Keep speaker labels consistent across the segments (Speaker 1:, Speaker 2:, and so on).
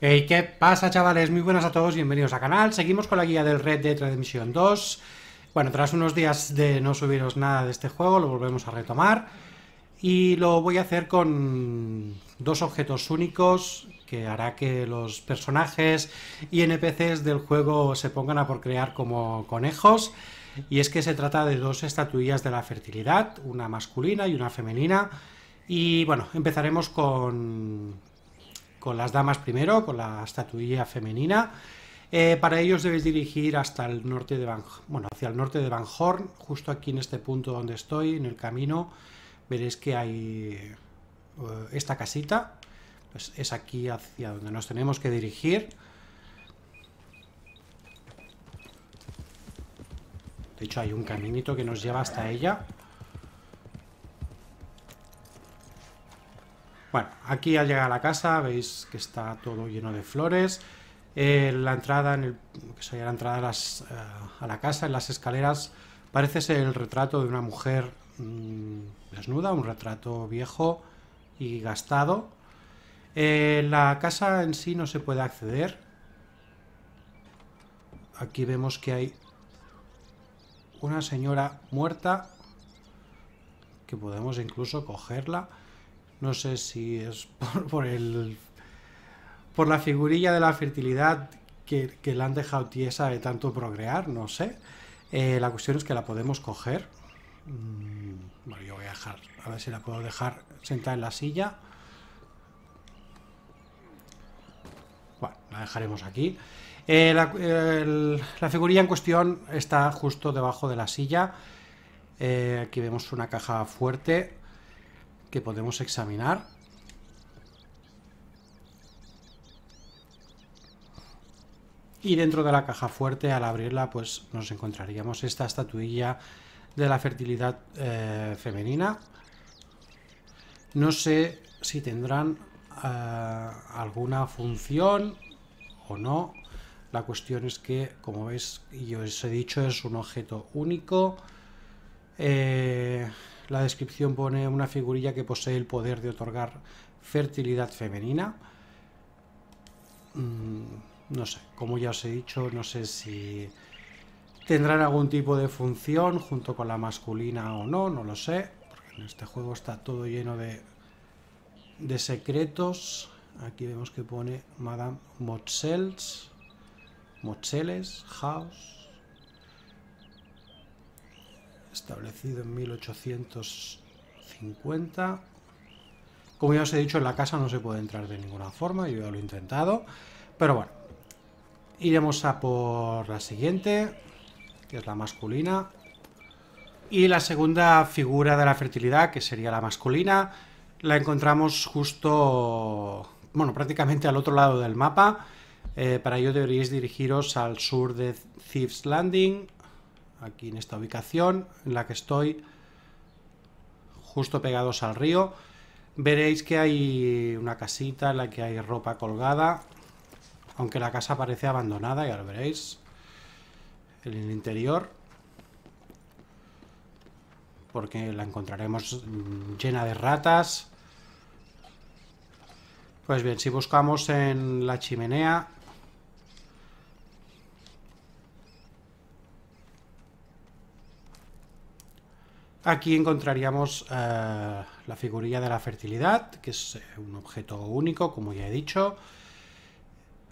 Speaker 1: Hey, ¿qué pasa chavales? Muy buenas a todos, bienvenidos al canal. Seguimos con la guía del Red de Transmisión 2. Bueno, tras unos días de no subiros nada de este juego, lo volvemos a retomar. Y lo voy a hacer con dos objetos únicos que hará que los personajes y NPCs del juego se pongan a por crear como conejos. Y es que se trata de dos estatuillas de la fertilidad, una masculina y una femenina. Y bueno, empezaremos con con las damas primero, con la estatuilla femenina. Eh, para ellos debes dirigir hasta el norte de Van, hacia el norte de Van Horn, justo aquí en este punto donde estoy, en el camino, veréis que hay eh, esta casita, pues es aquí hacia donde nos tenemos que dirigir. De hecho hay un caminito que nos lleva hasta ella. Bueno, aquí al llegar a la casa veis que está todo lleno de flores. Eh, la entrada, la entrada eh, a, la casa, en las escaleras, parece ser el retrato de una mujer mm, desnuda, un retrato viejo y gastado. Eh, la casa en sí no se puede acceder. Aquí vemos que hay una señora muerta que podemos incluso cogerla. No sé si es por, el. por la figurilla de la fertilidad que, la han dejado tiesa de tanto procrear, no sé. Eh, la cuestión es que la podemos coger. Mm, bueno, yo voy a dejar. A ver si la puedo dejar sentada en la silla. Bueno, la dejaremos aquí. Eh, la, figurilla en cuestión está justo debajo de la silla. Eh, aquí vemos una caja fuerte que podemos examinar. Y dentro de la caja fuerte, al abrirla, pues nos encontraríamos esta estatuilla de la fertilidad eh, femenina. No sé si tendrán eh, alguna función o no. La cuestión es que, como veis, yo os he dicho, es un objeto único. Eh, la descripción pone una figurilla que posee el poder de otorgar fertilidad femenina. Mm, no sé, como ya os he dicho, no sé si tendrán algún tipo de función junto con la masculina o no, no lo sé. Porque en este juego está todo lleno de, de secretos. Aquí vemos que pone Madame Motzels, Mocheles, House establecido en 1850. Como ya os he dicho, en la casa no se puede entrar de ninguna forma, yo ya lo he intentado. Pero bueno, iremos a por la siguiente, que es la masculina. Y la segunda figura de la fertilidad, que sería la masculina, la encontramos justo, bueno, prácticamente al otro lado del mapa. Eh, para ello deberíais dirigiros al sur de Thieves Landing, aquí en esta ubicación en la que estoy, justo pegados al río, veréis que hay una casita en la que hay ropa colgada, aunque la casa parece abandonada, ya lo veréis, en el interior, porque la encontraremos llena de ratas. Pues bien, si buscamos en la chimenea, Aquí encontraríamos eh, la figurilla de la fertilidad, que es eh, un objeto único, como ya he dicho.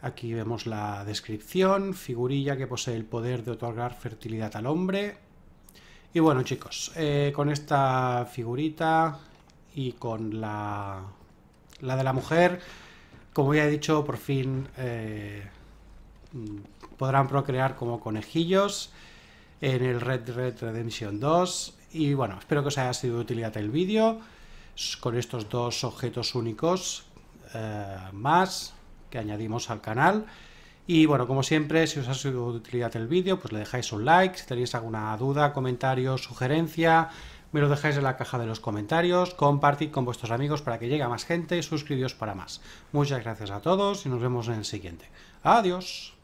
Speaker 1: Aquí vemos la descripción, figurilla que posee el poder de otorgar fertilidad al hombre. Y bueno chicos, eh, con esta figurita y con la, de la mujer, como ya he dicho, por fin podrán procrear como conejillos en el Red Red Redemption 2 y bueno, espero que os haya sido de utilidad el vídeo con estos dos objetos únicos eh, más que añadimos al canal. Y bueno, como siempre, si os ha sido de utilidad el vídeo, pues le dejáis un like. Si tenéis alguna duda, comentario, sugerencia, me lo dejáis en la caja de los comentarios. Compartid con vuestros amigos para que llegue a más gente y suscribíos para más. Muchas gracias a todos y nos vemos en el siguiente. Adiós.